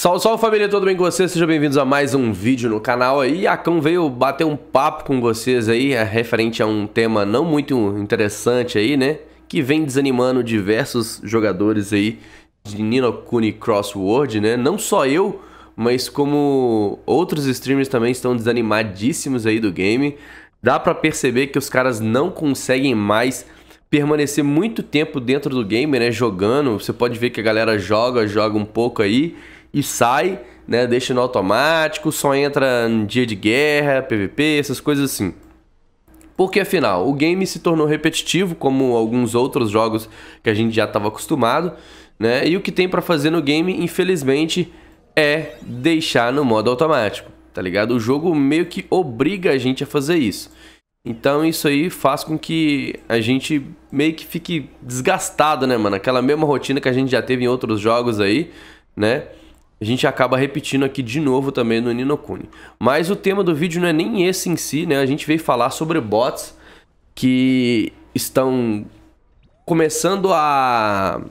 Salve, salve família, tudo bem com vocês? Sejam bem-vindos a mais um vídeo no canal aí. A Cão veio bater um papo com vocês aí, é, referente a um tema não muito interessante aí, né? Que vem desanimando diversos jogadores aí de Nino Kuni Crossword, né? Não só eu, mas como outros streamers também estão desanimadíssimos aí do game. Dá para perceber que os caras não conseguem mais permanecer muito tempo dentro do game, né? Jogando. Você pode ver que a galera joga, joga um pouco aí e sai, né? Deixa no automático, só entra em dia de guerra, PVP, essas coisas assim. Porque afinal, o game se tornou repetitivo, como alguns outros jogos que a gente já estava acostumado, né? E o que tem para fazer no game, infelizmente, é deixar no modo automático, tá ligado? O jogo meio que obriga a gente a fazer isso. Então isso aí faz com que a gente meio que fique desgastado, né, mano? Aquela mesma rotina que a gente já teve em outros jogos aí, né? A gente acaba repetindo aqui de novo também no Ninokuni. Mas o tema do vídeo não é nem esse em si, né? A gente veio falar sobre bots que estão começando a,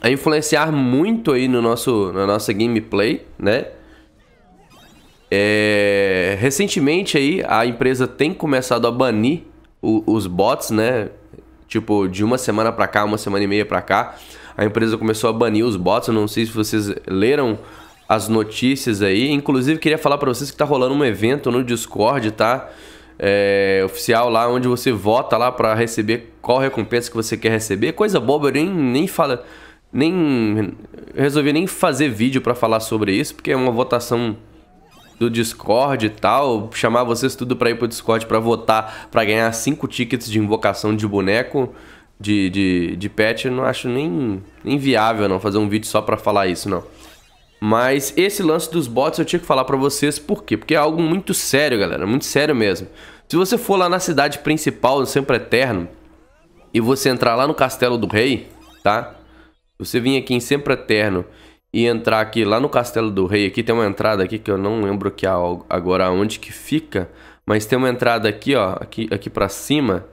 a influenciar muito aí no nosso, na nossa gameplay, né? É, recentemente aí a empresa tem começado a banir o, os bots, né? Tipo, de uma semana para cá, uma semana e meia para cá, a empresa começou a banir os bots. Eu não sei se vocês leram as notícias aí. Inclusive, queria falar para vocês que tá rolando um evento no Discord, tá? É, oficial lá, onde você vota lá para receber qual recompensa que você quer receber. Coisa boba, eu nem, nem fala. Nem. Resolvi nem fazer vídeo para falar sobre isso, porque é uma votação do Discord e tal, chamar vocês tudo para ir pro Discord para votar, para ganhar cinco tickets de invocação de boneco de, de, de pet, eu não acho nem, nem viável não fazer um vídeo só para falar isso, não. Mas esse lance dos bots eu tinha que falar para vocês por quê? Porque é algo muito sério, galera, muito sério mesmo. Se você for lá na cidade principal, Sempre Eterno, e você entrar lá no Castelo do Rei, tá? Você vir aqui em Sempre Eterno e entrar aqui lá no Castelo do Rei, aqui tem uma entrada aqui que eu não lembro que agora onde que fica, mas tem uma entrada aqui, ó, aqui, aqui para cima,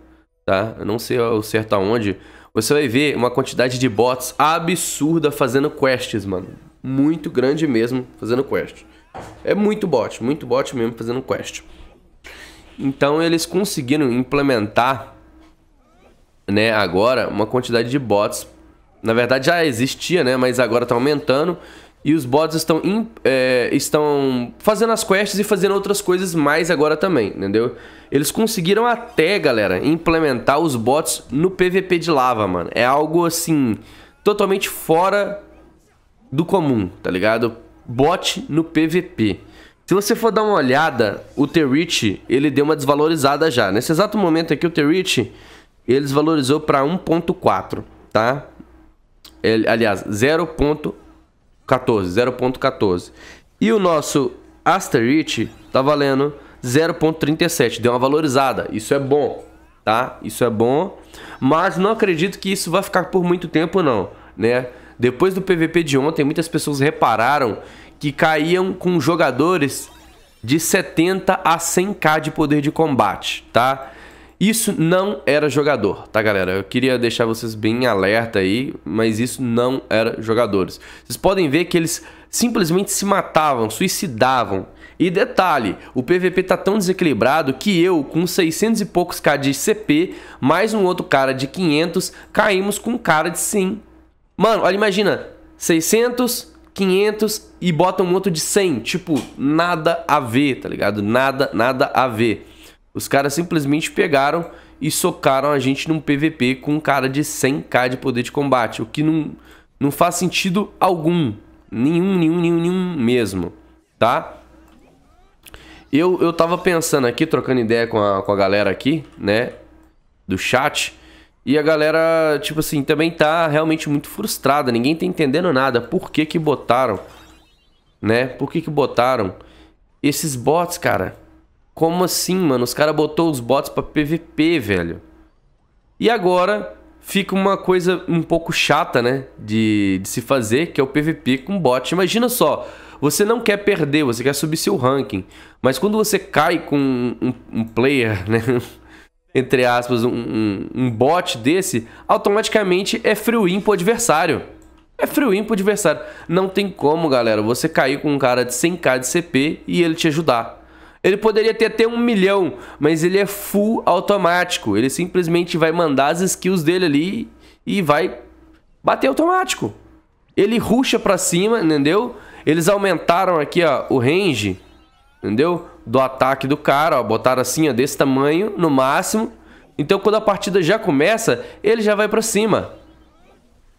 tá? Eu não sei o certo aonde. Você vai ver uma quantidade de bots absurda fazendo quests, mano. Muito grande mesmo fazendo quest. É muito bot, muito bot mesmo fazendo quest. Então eles conseguiram implementar, né, agora uma quantidade de bots na verdade já existia, né? Mas agora está aumentando. E os bots estão, in, é, estão fazendo as quests e fazendo outras coisas mais agora também, entendeu? Eles conseguiram até, galera, implementar os bots no PVP de lava, mano. É algo, assim, totalmente fora do comum, tá ligado? Bot no PVP. Se você for dar uma olhada, o Terrich, ele deu uma desvalorizada já. Nesse exato momento aqui, o Terrich, ele desvalorizou para 1.4, tá? aliás, 0.14, 0.14. E o nosso Asterite tá valendo 0.37, deu uma valorizada. Isso é bom, tá? Isso é bom, mas não acredito que isso vai ficar por muito tempo não, né? Depois do PVP de ontem, muitas pessoas repararam que caíam com jogadores de 70 a 100k de poder de combate, tá? Isso não era jogador, tá galera? Eu queria deixar vocês bem alerta aí, mas isso não era jogadores. Vocês podem ver que eles simplesmente se matavam, suicidavam. E detalhe, o PVP tá tão desequilibrado que eu, com 600 e poucos K de CP, mais um outro cara de 500, caímos com um cara de 100. Mano, olha, imagina, 600, 500 e bota um outro de 100. Tipo, nada a ver, tá ligado? Nada, nada a ver. Os caras simplesmente pegaram e socaram a gente num PVP com um cara de 100k de poder de combate, o que não, não faz sentido algum. Nenhum, nenhum, nenhum, nenhum mesmo, tá? Eu, eu tava pensando aqui, trocando ideia com a, com a galera aqui, né? Do chat. E a galera, tipo assim, também tá realmente muito frustrada. Ninguém tá entendendo nada. Por que que botaram, né? Por que que botaram esses bots, cara? Como assim, mano? Os caras botou os bots pra PVP, velho. E agora fica uma coisa um pouco chata, né? De, de se fazer, que é o PVP com bot. Imagina só, você não quer perder, você quer subir seu ranking. Mas quando você cai com um, um, player, né? Entre aspas, um, um, bot desse, automaticamente é free win pro adversário. É free win pro adversário. Não tem como, galera, você cair com um cara de 100k de CP e ele te ajudar. Ele poderia ter até um milhão, mas ele é full automático. Ele simplesmente vai mandar as skills dele ali e vai bater automático. Ele ruxa pra cima, entendeu? Eles aumentaram aqui, ó, o range, entendeu? Do ataque do cara, ó. Botaram assim, ó, desse tamanho, no máximo. Então quando a partida já começa, ele já vai pra cima.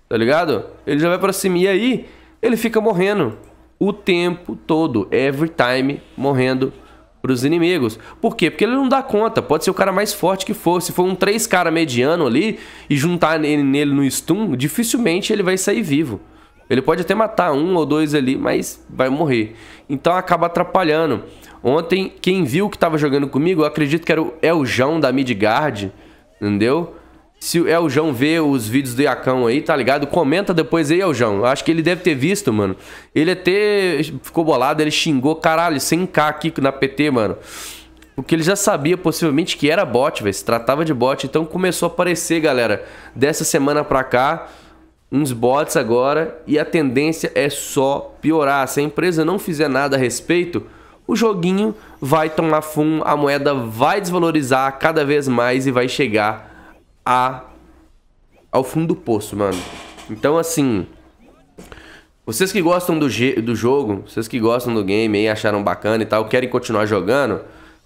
Tá ligado? Ele já vai pra cima. E aí, ele fica morrendo o tempo todo. Every time, morrendo para os inimigos. Por quê? Porque ele não dá conta. Pode ser o cara mais forte que for. Se for um três cara mediano ali e juntar nele, nele no stun, dificilmente ele vai sair vivo. Ele pode até matar um ou dois ali, mas vai morrer. Então acaba atrapalhando. Ontem, quem viu que estava jogando comigo, eu acredito que era o Eljão da Midgard, entendeu? Se o Eljão vê os vídeos do Iacão aí, tá ligado? Comenta depois aí, Eljão. Acho que ele deve ter visto, mano. Ele até ficou bolado, ele xingou, caralho, sem k aqui na PT, mano. Porque ele já sabia possivelmente que era bot, velho. Se tratava de bot. Então começou a aparecer, galera, dessa semana pra cá, uns bots agora. E a tendência é só piorar. Se a empresa não fizer nada a respeito, o joguinho vai tomar fumo, a moeda vai desvalorizar cada vez mais e vai chegar a ao fundo do poço, mano. Então, assim, vocês que gostam do, do jogo, vocês que gostam do game e acharam bacana e tal, querem continuar jogando,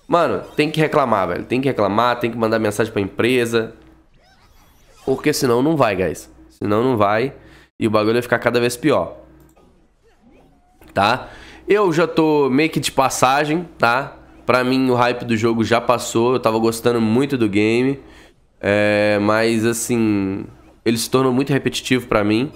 mano, tem que reclamar, velho. Tem que reclamar, tem que mandar mensagem pra empresa. Porque senão não vai, guys. Senão não vai e o bagulho vai ficar cada vez pior. Tá? Eu já tô meio que de passagem, tá? Pra mim o hype do jogo já passou, eu tava gostando muito do game. É, mas assim, ele se tornou muito repetitivo para mim.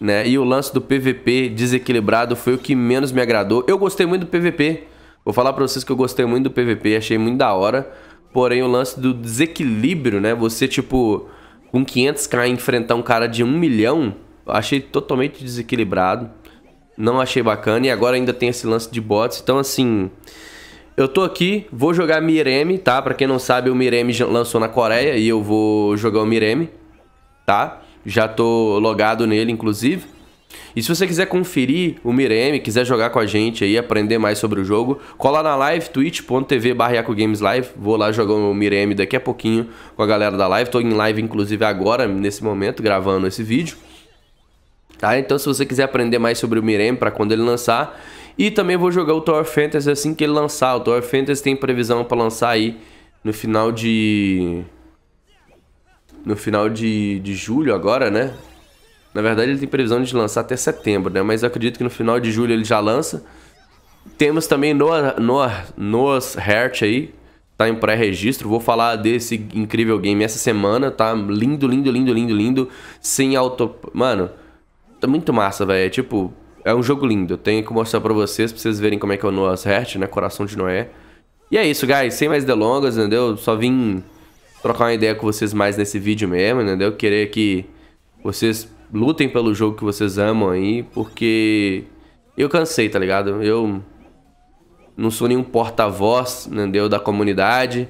Né? E o lance do PVP desequilibrado foi o que menos me agradou. Eu gostei muito do PVP. Vou falar pra vocês que eu gostei muito do PVP, achei muito da hora. Porém, o lance do desequilíbrio, né? Você, tipo, com 500k enfrentar um cara de 1 milhão, achei totalmente desequilibrado. Não achei bacana. E agora ainda tem esse lance de bots. Então, assim eu tô aqui, vou jogar Mireme, tá? Pra quem não sabe, o Mireme lançou na Coreia e eu vou jogar o Mireme, tá? Já tô logado nele, inclusive. E se você quiser conferir o Mireme, quiser jogar com a gente aí, aprender mais sobre o jogo, cola na live, twitch.tv barra Live. Vou lá jogar o Mireme daqui a pouquinho com a galera da live. Tô em live, inclusive, agora, nesse momento, gravando esse vídeo. Tá? Então, se você quiser aprender mais sobre o Mireme para quando ele lançar e também vou jogar o Tower Fantasy assim que ele lançar. O Tower Fantasy tem previsão para lançar aí no final de... No final de, de julho agora, né? Na verdade ele tem previsão de lançar até setembro, né? Mas eu acredito que no final de julho ele já lança. Temos também Noah, Noah, Noah's Heart aí, tá em pré-registro. Vou falar desse incrível game essa semana, tá? Lindo, lindo, lindo, lindo, lindo. Sem auto... Mano, tá muito massa, velho. É tipo, é um jogo lindo. Eu tenho que mostrar pra vocês, pra vocês verem como é que é o Noah's Heart, né? Coração de Noé. E é isso, guys. Sem mais delongas, entendeu? Só vim trocar uma ideia com vocês mais nesse vídeo mesmo, entendeu? Querer que vocês lutem pelo jogo que vocês amam aí, porque eu cansei, tá ligado? Eu não sou nenhum porta-voz, entendeu? Da comunidade.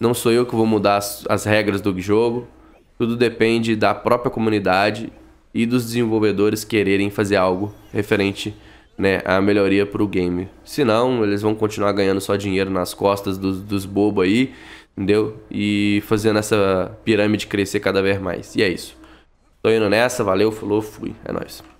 Não sou eu que vou mudar as, as regras do jogo. Tudo depende da própria comunidade e dos desenvolvedores quererem fazer algo referente né, à melhoria para o game. Senão, eles vão continuar ganhando só dinheiro nas costas dos, dos bobos aí, entendeu? E fazendo essa pirâmide crescer cada vez mais. E é isso. Tô indo nessa, valeu, falou, fui. É nóis.